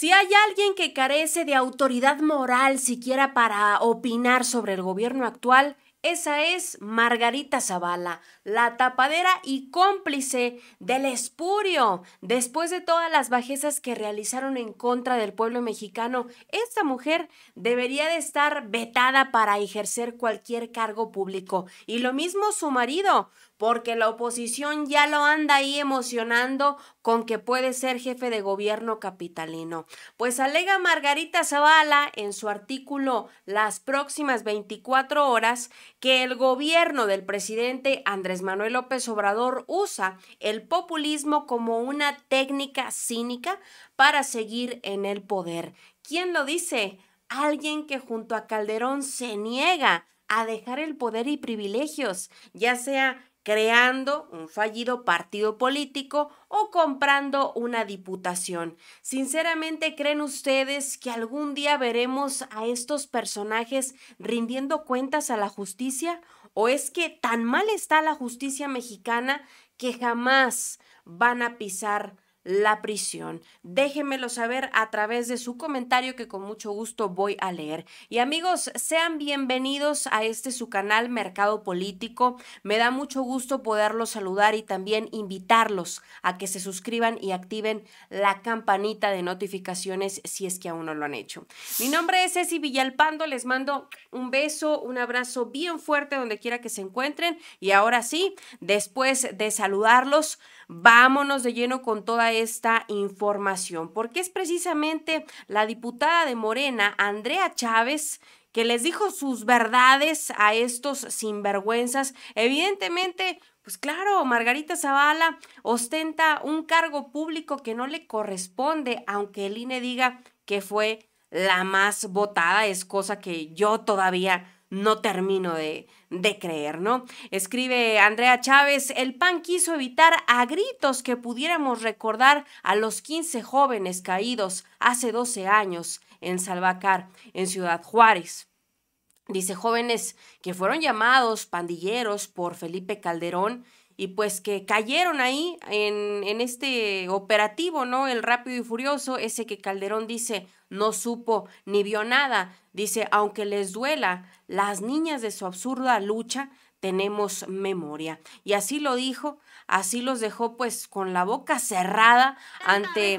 Si hay alguien que carece de autoridad moral siquiera para opinar sobre el gobierno actual, esa es Margarita Zavala, la tapadera y cómplice del espurio. Después de todas las bajezas que realizaron en contra del pueblo mexicano, esta mujer debería de estar vetada para ejercer cualquier cargo público. Y lo mismo su marido, porque la oposición ya lo anda ahí emocionando con que puede ser jefe de gobierno capitalino. Pues alega Margarita Zavala en su artículo Las próximas 24 horas que el gobierno del presidente Andrés Manuel López Obrador usa el populismo como una técnica cínica para seguir en el poder. ¿Quién lo dice? Alguien que junto a Calderón se niega a dejar el poder y privilegios, ya sea creando un fallido partido político o comprando una diputación. Sinceramente, ¿creen ustedes que algún día veremos a estos personajes rindiendo cuentas a la justicia? ¿O es que tan mal está la justicia mexicana que jamás van a pisar la prisión. Déjenmelo saber a través de su comentario que con mucho gusto voy a leer. Y amigos, sean bienvenidos a este su canal Mercado Político. Me da mucho gusto poderlos saludar y también invitarlos a que se suscriban y activen la campanita de notificaciones si es que aún no lo han hecho. Mi nombre es Ceci Villalpando, les mando un beso, un abrazo bien fuerte donde quiera que se encuentren y ahora sí, después de saludarlos, vámonos de lleno con toda esta información, porque es precisamente la diputada de Morena, Andrea Chávez, que les dijo sus verdades a estos sinvergüenzas. Evidentemente, pues claro, Margarita Zavala ostenta un cargo público que no le corresponde, aunque el INE diga que fue la más votada, es cosa que yo todavía no termino de, creer, ¿no? Escribe Andrea Chávez, el PAN quiso evitar a gritos que pudiéramos recordar a los 15 jóvenes caídos hace 12 años en Salvacar, en Ciudad Juárez. Dice jóvenes que fueron llamados pandilleros por Felipe Calderón y pues que cayeron ahí en, en, este operativo, ¿no? El rápido y furioso, ese que Calderón dice no supo ni vio nada. Dice, aunque les duela, las niñas de su absurda lucha tenemos memoria. Y así lo dijo, así los dejó pues con la boca cerrada ante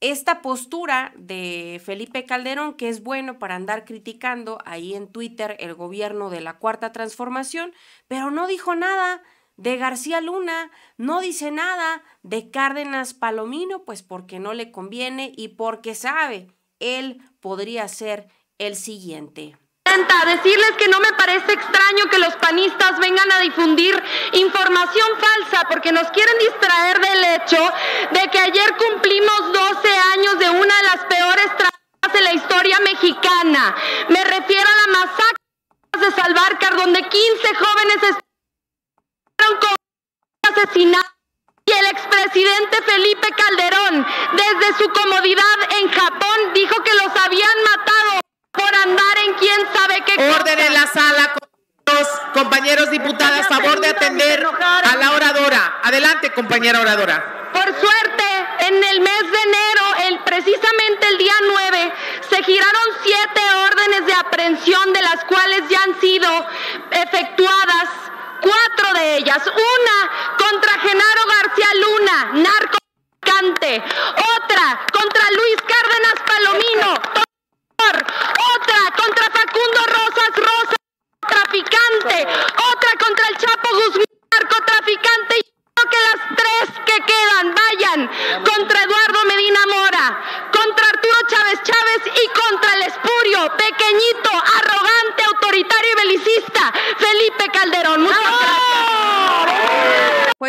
esta postura de Felipe Calderón, que es bueno para andar criticando ahí en Twitter el gobierno de la Cuarta Transformación, pero no dijo nada de García Luna, no dice nada de Cárdenas Palomino, pues porque no le conviene y porque sabe él podría ser el siguiente. Decirles que no me parece extraño que los panistas vengan a difundir información falsa porque nos quieren distraer del hecho de que ayer cumplimos 12 años de una de las peores tragedias de la historia mexicana. Me refiero a la masacre de Salvarcar donde 15 jóvenes fueron asesinados el expresidente Felipe Calderón, desde su comodidad en Japón, dijo que los habían matado por andar en quién sabe qué Orden en la sala, compañeros, compañeros diputadas, favor de atender a la oradora. Adelante, compañera oradora. Por suerte, en el mes de enero, el, precisamente el día 9, se giraron siete órdenes de aprehensión, de las cuales ya han sido efectuadas cuatro de ellas.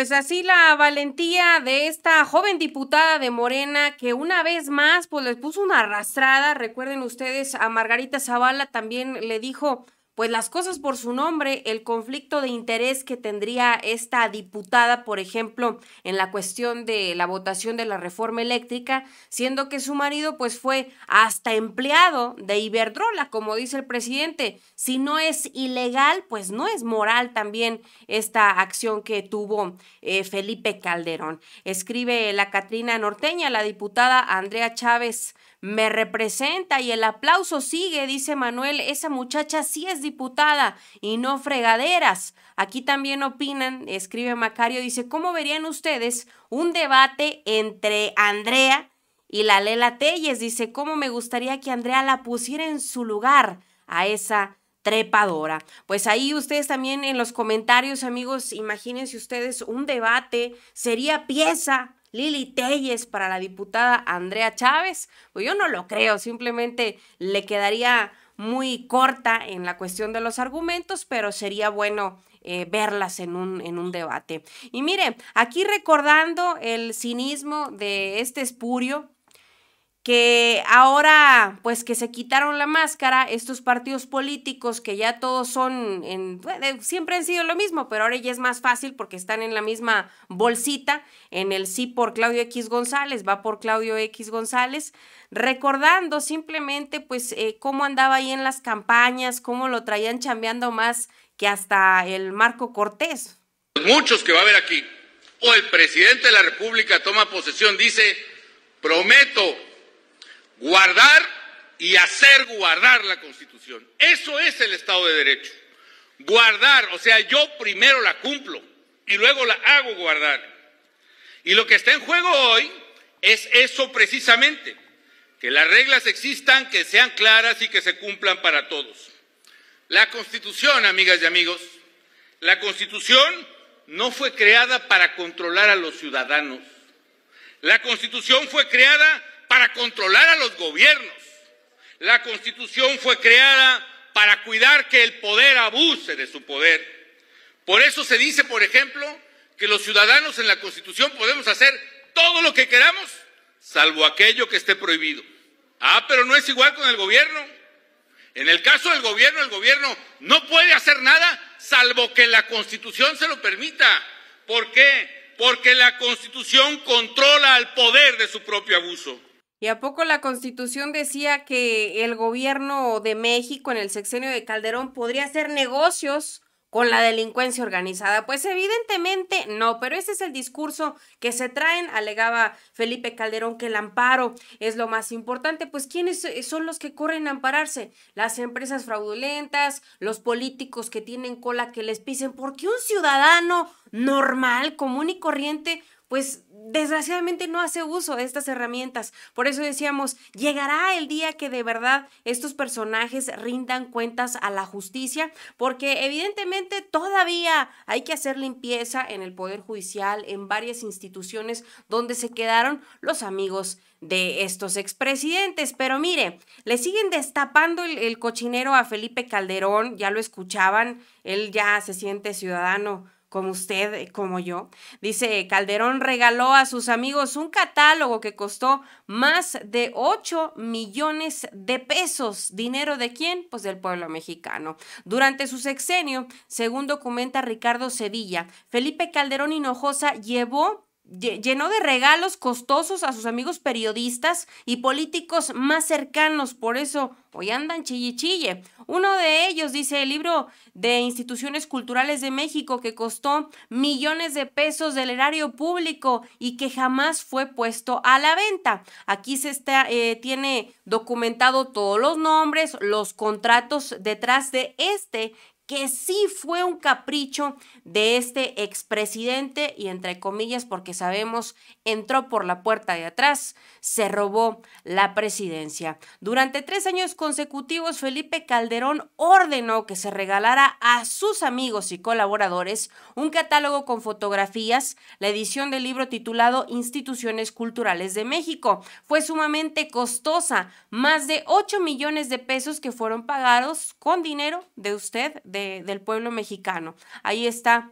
Pues, así la valentía de esta joven diputada de Morena que una vez más pues les puso una arrastrada. Recuerden ustedes a Margarita Zavala también le dijo pues las cosas por su nombre, el conflicto de interés que tendría esta diputada, por ejemplo, en la cuestión de la votación de la reforma eléctrica, siendo que su marido pues fue hasta empleado de Iberdrola, como dice el presidente. Si no es ilegal, pues no es moral también esta acción que tuvo eh, Felipe Calderón. Escribe la Catrina Norteña, la diputada Andrea Chávez me representa y el aplauso sigue, dice Manuel, esa muchacha sí es diputada y no fregaderas. Aquí también opinan, escribe Macario, dice, ¿cómo verían ustedes un debate entre Andrea y la Lela Telles? Dice, ¿cómo me gustaría que Andrea la pusiera en su lugar a esa trepadora. Pues ahí ustedes también en los comentarios, amigos, imagínense ustedes un debate, sería pieza Lili Telles para la diputada Andrea Chávez? Pues yo no lo creo, simplemente le quedaría muy corta en la cuestión de los argumentos, pero sería bueno eh, verlas en un, en un debate. Y mire, aquí recordando el cinismo de este espurio, que ahora, pues que se quitaron la máscara, estos partidos políticos que ya todos son, en, pues, eh, siempre han sido lo mismo, pero ahora ya es más fácil porque están en la misma bolsita, en el sí por Claudio X González, va por Claudio X González, recordando simplemente pues eh, cómo andaba ahí en las campañas, cómo lo traían chambeando más que hasta el Marco Cortés. Muchos que va a haber aquí, o el presidente de la República toma posesión, dice, prometo guardar y hacer guardar la Constitución. Eso es el Estado de Derecho. Guardar, o sea, yo primero la cumplo y luego la hago guardar. Y lo que está en juego hoy es eso precisamente, que las reglas existan, que sean claras y que se cumplan para todos. La Constitución, amigas y amigos, la Constitución no fue creada para controlar a los ciudadanos. La Constitución fue creada para controlar a los gobiernos. La Constitución fue creada para cuidar que el poder abuse de su poder. Por eso se dice, por ejemplo, que los ciudadanos en la Constitución podemos hacer todo lo que queramos, salvo aquello que esté prohibido. Ah, pero no es igual con el gobierno. En el caso del gobierno, el gobierno no puede hacer nada, salvo que la Constitución se lo permita. ¿Por qué? Porque la Constitución controla al poder de su propio abuso. ¿Y a poco la constitución decía que el gobierno de México en el sexenio de Calderón podría hacer negocios con la delincuencia organizada? Pues evidentemente no, pero ese es el discurso que se traen, alegaba Felipe Calderón que el amparo es lo más importante. Pues ¿quiénes e-, son los que corren a ampararse? Las empresas fraudulentas, los políticos que tienen cola que les pisen, porque un ciudadano normal, común y corriente pues desgraciadamente no hace uso de estas herramientas. Por eso decíamos, llegará el día que de verdad estos personajes rindan cuentas a la justicia, porque evidentemente todavía hay que hacer limpieza en el Poder Judicial, en varias instituciones donde se quedaron los amigos de estos expresidentes. Pero mire, le siguen destapando el, cochinero a Felipe Calderón, ya lo escuchaban, él ya se siente ciudadano como usted, eh, como yo. Dice, Calderón regaló a sus amigos un catálogo que costó más de 8 millones de pesos. ¿Dinero de quién? Pues del pueblo mexicano. Durante su sexenio, según documenta Ricardo Sevilla, Felipe Calderón Hinojosa llevó llenó de regalos costosos a sus amigos periodistas y políticos más cercanos, por eso hoy andan chille chille. Uno de ellos dice el libro de instituciones culturales de México que costó millones de pesos del erario público y que jamás fue puesto a la venta. Aquí se está, eh, tiene documentado todos los nombres, los contratos detrás de este que sí fue un capricho de este expresidente y entre comillas porque sabemos entró por la puerta de atrás, se robó la presidencia. Durante tres años consecutivos, Felipe Calderón ordenó que se regalara a sus amigos y colaboradores un catálogo con fotografías, la edición del libro titulado Instituciones Culturales de México. Fue sumamente costosa, más de 8 millones de pesos que fueron pagados con dinero de usted, de del pueblo mexicano. Ahí está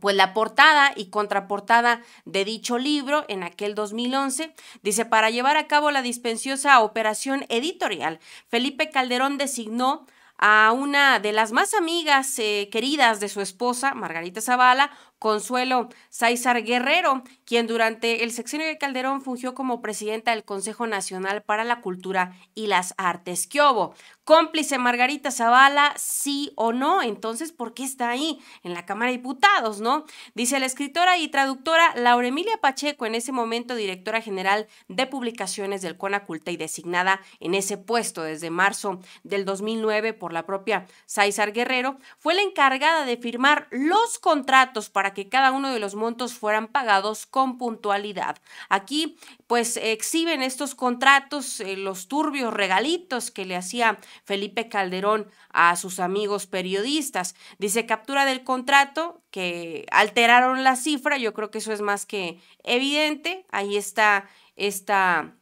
pues la portada y contraportada de dicho libro en aquel 2011 dice para llevar a cabo la dispensiosa operación editorial, Felipe Calderón designó a una de las más amigas eh, queridas de su esposa, Margarita Zavala, Consuelo César Guerrero, quien durante el sexenio de Calderón fungió como presidenta del Consejo Nacional para la Cultura y las Artes. Quiobo, cómplice Margarita Zavala, sí o no, entonces, ¿por qué está ahí en la Cámara de Diputados, no? Dice la escritora y traductora Laura Emilia Pacheco, en ese momento directora general de publicaciones del CONACULTA y designada en ese puesto desde marzo del 2009 por la propia César Guerrero, fue la encargada de firmar los contratos para que cada uno de los montos fueran pagados con puntualidad. Aquí pues exhiben estos contratos eh, los turbios regalitos que le hacía Felipe Calderón a sus amigos periodistas. Dice captura del contrato que alteraron la cifra, yo creo que eso es más que evidente. Ahí está esta,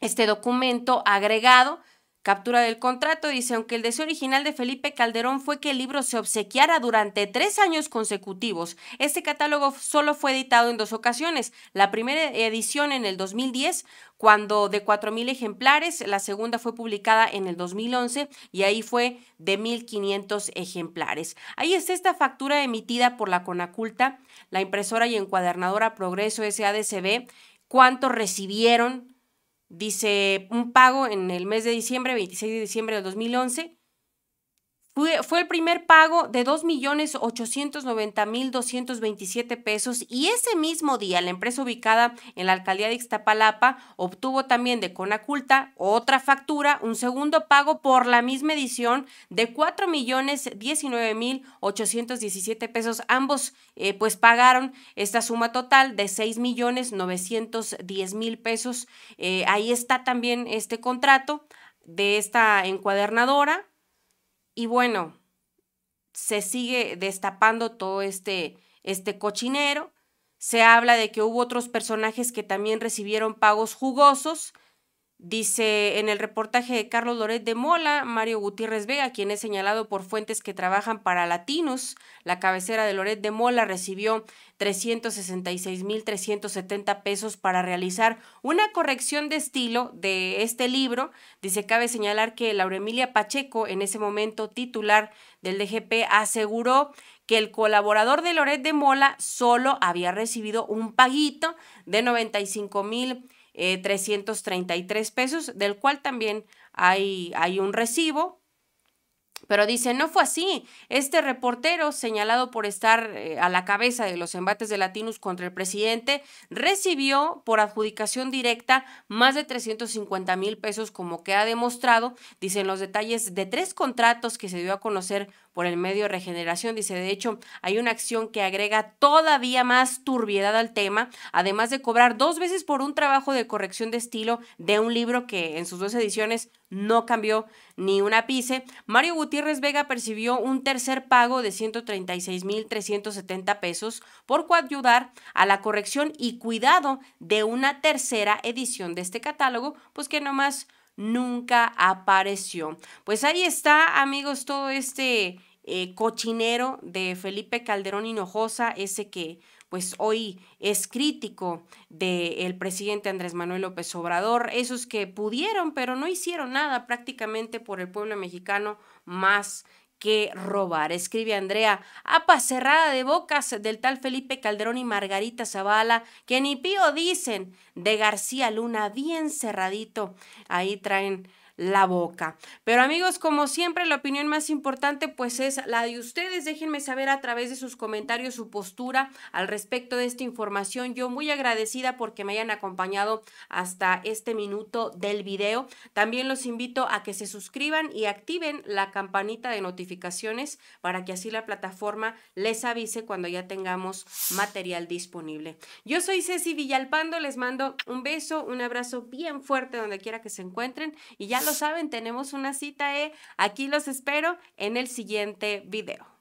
este documento agregado Captura del contrato dice, aunque el deseo original de Felipe Calderón fue que el libro se obsequiara durante tres años consecutivos, este catálogo solo fue editado en dos ocasiones. La primera edición en el 2010, cuando de 4.000 ejemplares, la segunda fue publicada en el 2011 y ahí fue de 1.500 ejemplares. Ahí está esta factura emitida por la Conaculta, la impresora y encuadernadora Progreso SADCB, cuánto recibieron Dice un pago en el mes de diciembre, 26 de diciembre de 2011, fue, el primer pago de 2.890.227 pesos y ese mismo día la empresa ubicada en la alcaldía de Ixtapalapa obtuvo también de Conaculta otra factura, un segundo pago por la misma edición de 4.019.817 pesos. Ambos eh, pues pagaron esta suma total de 6.910.000 pesos. Eh, ahí está también este contrato de esta encuadernadora y bueno, se sigue destapando todo este, este cochinero. Se habla de que hubo otros personajes que también recibieron pagos jugosos Dice en el reportaje de Carlos Loret de Mola, Mario Gutiérrez Vega, quien es señalado por fuentes que trabajan para Latinos, la cabecera de Loret de Mola recibió 366.370 pesos para realizar una corrección de estilo de este libro. Dice, cabe señalar que Laura Emilia Pacheco, en ese momento titular del DGP, aseguró que el colaborador de Loret de Mola solo había recibido un paguito de 95 mil 333 eh, pesos, del cual también hay, hay un recibo, pero dice, no fue así. Este reportero, señalado por estar eh, a la cabeza de los embates de Latinus contra el presidente, recibió por adjudicación directa más de 350 mil pesos, como que ha demostrado, dicen los detalles de tres contratos que se dio a conocer por el medio Regeneración. Dice, de hecho, hay una acción que agrega todavía más turbiedad al tema, además de cobrar dos veces por un trabajo de corrección de estilo de un libro que en sus dos ediciones no cambió ni una pice, Mario Gutiérrez Vega percibió un tercer pago de 136.370 pesos por coayudar a la corrección y cuidado de una tercera edición de este catálogo, pues que nomás nunca apareció. Pues ahí está, amigos, todo este eh, cochinero de Felipe Calderón Hinojosa, ese que pues hoy es crítico del presidente Andrés Manuel López Obrador, esos que pudieron pero no hicieron nada prácticamente por el pueblo mexicano más que robar. Escribe Andrea, apa cerrada de bocas del tal Felipe Calderón y Margarita Zavala, que ni pío dicen, de García Luna, bien cerradito. Ahí traen la boca. Pero amigos, como siempre, la opinión más importante pues es la de ustedes. Déjenme saber a través de sus comentarios su postura al respecto de esta información. Yo muy agradecida porque me hayan acompañado hasta este minuto del video. También los invito a que se suscriban y activen la campanita de notificaciones para que así la plataforma les avise cuando ya tengamos material disponible. Yo soy Ceci Villalpando, les mando un beso, un abrazo bien fuerte donde quiera que se encuentren y ya lo saben, tenemos una cita, ¿eh? Aquí los espero en el siguiente video.